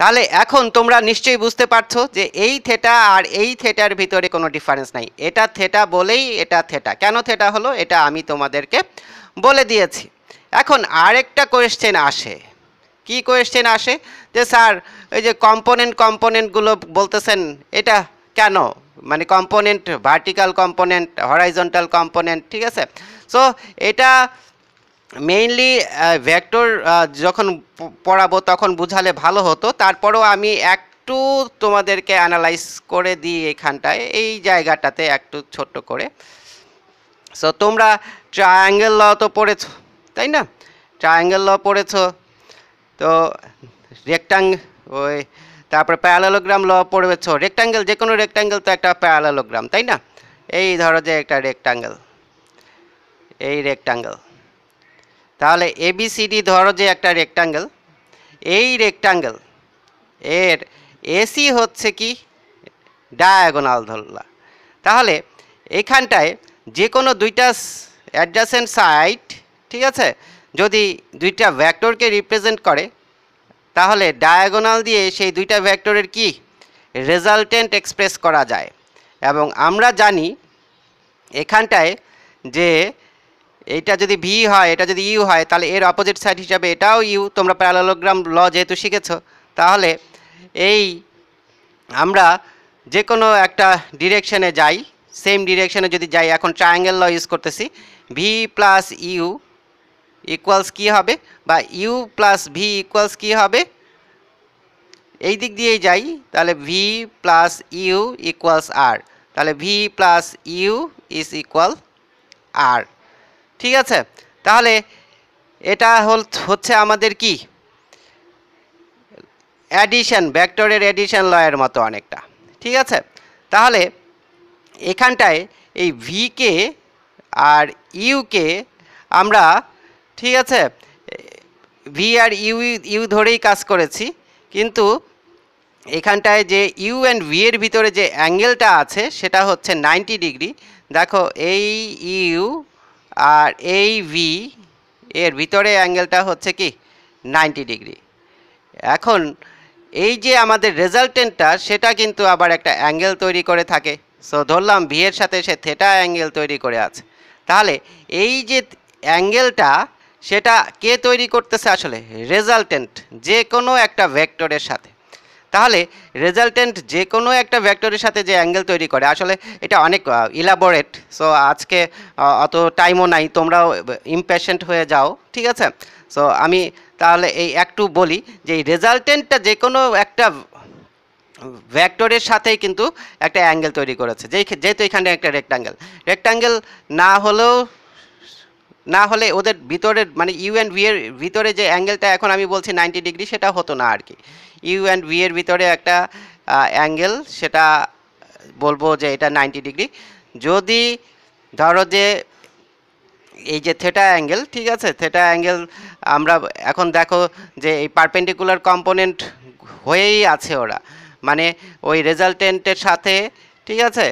তাহলে এখন তোমরা নিশ্চয়ই বুঝতে পারছো যে এই থেটা আর এই থেটার ভিতরে কোনো ডিফারেন্স নাই এটা থেটা বলেই এটা থেটা কেন থেটা হলো এটা আমি তোমাদেরকে বলে দিয়েছি এখন আরেকটা কোয়েশ্চেন আসে কি কোয়েশ্চেন আসে যে স্যার ওই যে কম্পোনেন্ট কম্পোনেন্টগুলো বলতেছেন এটা কেন মানে component vertical component horizontal component ঠিক আছে সো এটা মেইনলি ভেক্টর যখন পড়াবো তখন বুঝালে ভালো হতো তারপরেও আমি একটু তোমাদেরকে অ্যানালাইজ করে দিই এখানটায় এই জায়গাটাতে একটু ছোট্ট করে সো তোমরা ট্রায়াঙ্গেল ল তো পড়েছ তাই না ট্রায়াঙ্গেল ল পড়েছ তো রেক্টাং ওই তারপরে প্যারালোগ্রাম ল পড়েছ রেক্টাঙ্গেল যে কোনো রেক্টাঙ্গেল তো একটা প্যারালোগ্রাম তাই না এই ধরো যে একটা রেক্টাঙ্গেল এই রেক্টাঙ্গেল তাহলে এবিসিডি ধরো যে একটা রেক্টাঙ্গেল এই রেক্টাঙ্গেল এর এসি হচ্ছে কি ডায়াগোনাল ধরলা তাহলে এখানটায় যে কোনো দুইটা অ্যাডজাসেন্ট সাইট ঠিক আছে যদি দুইটা ভ্যাক্টরকে রিপ্রেজেন্ট করে তাহলে ডায়াগোনাল দিয়ে সেই দুইটা ভ্যাক্টরের কি রেজাল্টেন্ট এক্সপ্রেস করা যায় এবং আমরা জানি এখানটায় যে এটা যদি ভি হয় এটা যদি ইউ হয় তাহলে এর অপোজিট সাইড হিসাবে এটাও ইউ তোমরা প্যারালোগ্রাম ল যেহেতু শিখেছ তাহলে এই আমরা যে কোনো একটা ডিরেকশানে যাই সেম ডিরেকশানে যদি যাই এখন ট্রায়াঙ্গেল ল ইউজ করতেছি ভি প্লাস ইউ ইকুয়ালস কী হবে বা ইউ প্লাস ভি ইকুয়ালস কী হবে এই দিক দিয়েই যাই তাহলে V plus U equals R তাহলে V plus U is equal R ঠিক আছে তাহলে এটা হচ্ছে আমাদের কি অ্যাডিশন ভেক্টরের অ্যাডিশন লয়ের মতো অনেকটা ঠিক আছে তাহলে এখানটায় এই ভিকে আর ইউকে আমরা ঠিক আছে ভি আর ইউ ইউ ধরেই কাজ করেছি কিন্তু এখানটায় যে ইউ অ্যান্ড ভি এর ভিতরে যে অ্যাঙ্গেলটা আছে সেটা হচ্ছে নাইনটি ডিগ্রি দেখো এই ইউ আর এই ভি এর ভিতরে অ্যাঙ্গেলটা হচ্ছে কি নাইনটি ডিগ্রি এখন এই যে আমাদের রেজাল্টেন্টটা সেটা কিন্তু আবার একটা অ্যাঙ্গেল তৈরি করে থাকে সো ধরলাম ভি এর সাথে সে থেটা অ্যাঙ্গেল তৈরি করে আছে তাহলে এই যে অ্যাঙ্গেলটা সেটা কে তৈরি করতেছে আসলে রেজাল্টেন্ট যে কোনো একটা ভেক্টরের সাথে তাহলে রেজাল্টেন্ট যে কোনো একটা ভ্যাক্টরের সাথে যে অ্যাঙ্গেল তৈরি করে আসলে এটা অনেক ইলাবোরেট সো আজকে অত টাইমও নাই তোমরাও ইম্প্যাশেন্ট হয়ে যাও ঠিক আছে সো আমি তাহলে এই একটু বলি যে এই রেজাল্টেন্টটা যে কোনো একটা ভ্যাক্টরের সাথেই কিন্তু একটা অ্যাঙ্গেল তৈরি করেছে যেই যেহেতু এখানে একটা রেক্টাঙ্গেল রেক্টাঙ্গেল না হলেও না হলে ওদের ভিতরের মানে ইউ অ্যান্ড ভি এর ভিতরে যে অ্যাঙ্গেলটা এখন আমি বলছি নাইনটি ডিগ্রি সেটা হতো না আর কি ইউ অ্যান্ড ভি এর ভিতরে একটা অ্যাঙ্গেল সেটা বলবো যে এটা নাইনটি ডিগ্রি যদি ধরো যে এই যে থেটা অ্যাঙ্গেল ঠিক আছে থেটা অ্যাঙ্গেল আমরা এখন দেখো যে এই পারপেন্ডিকুলার কম্পোনেন্ট হয়েই আছে ওরা মানে ওই রেজাল্টেন্টের সাথে ঠিক আছে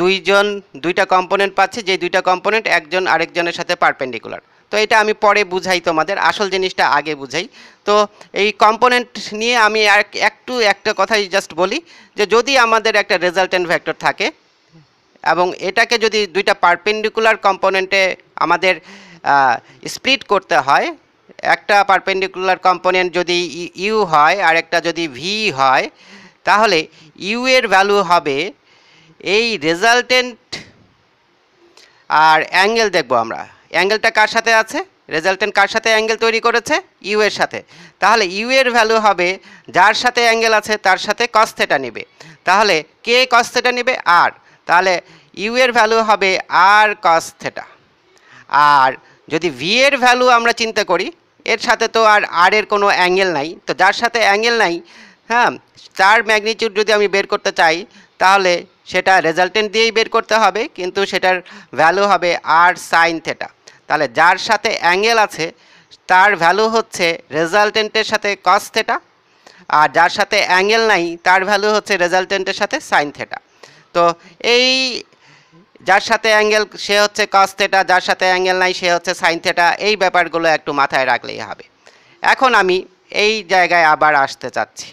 দুইজন দুইটা কম্পোনেন্ট পাচ্ছি যে দুইটা কম্পোনেন্ট একজন আরেকজনের সাথে পারপেন্ডিকুলার তো এটা আমি পরে বুঝাই তোমাদের আসল জিনিসটা আগে বুঝাই তো এই কম্পোনেন্ট নিয়ে আমি আর একটু একটা কথাই জাস্ট বলি যে যদি আমাদের একটা রেজাল্টেন্ট ভ্যাক্টর থাকে এবং এটাকে যদি দুইটা পারপেন্ডিকুলার কম্পোনেন্টে আমাদের স্প্লিট করতে হয় একটা পারপেন্ডিকুলার কম্পোনেন্ট যদি ইউ হয় আর একটা যদি ভি হয় তাহলে ইউ এর ভ্যালু হবে এই রেজাল্টেন্ট আর অ্যাঙ্গেল দেখব আমরা অ্যাঙ্গেলটা কার সাথে আছে রেজাল্টেন্ট কার সাথে অ্যাঙ্গেল তৈরি করেছে ইউ এর সাথে তাহলে ইউ এর ভ্যালু হবে যার সাথে অ্যাঙ্গেল আছে তার সাথে কস্থেটা নেবে তাহলে কে কস্থেটা নেবে আর তাহলে ইউ এর ভ্যালু হবে আর কস্থেটা আর যদি ভি এর ভ্যালু আমরা চিন্তা করি এর সাথে তো আর আর এর কোনো অ্যাঙ্গেল নাই তো যার সাথে অ্যাঙ্গেল নাই হ্যাঁ তার ম্যাগনিচিউড যদি আমি বের করতে চাই তাহলে সেটা রেজাল্টেন্ট দিয়েই বের করতে হবে কিন্তু সেটার ভ্যালু হবে আর সাইন থেটা তাহলে যার সাথে অ্যাঙ্গেল আছে তার ভ্যালু হচ্ছে রেজাল্টেন্টের সাথে কস থেটা আর যার সাথে অ্যাঙ্গেল নাই তার ভ্যালু হচ্ছে রেজাল্টেন্টের সাথে সাইন থেটা তো এই যার সাথে অ্যাঙ্গেল সে হচ্ছে কস থেটা যার সাথে অ্যাঙ্গেল নাই সে হচ্ছে সাইন থেটা এই ব্যাপারগুলো একটু মাথায় রাখলেই হবে এখন আমি এই জায়গায় আবার আসতে চাচ্ছি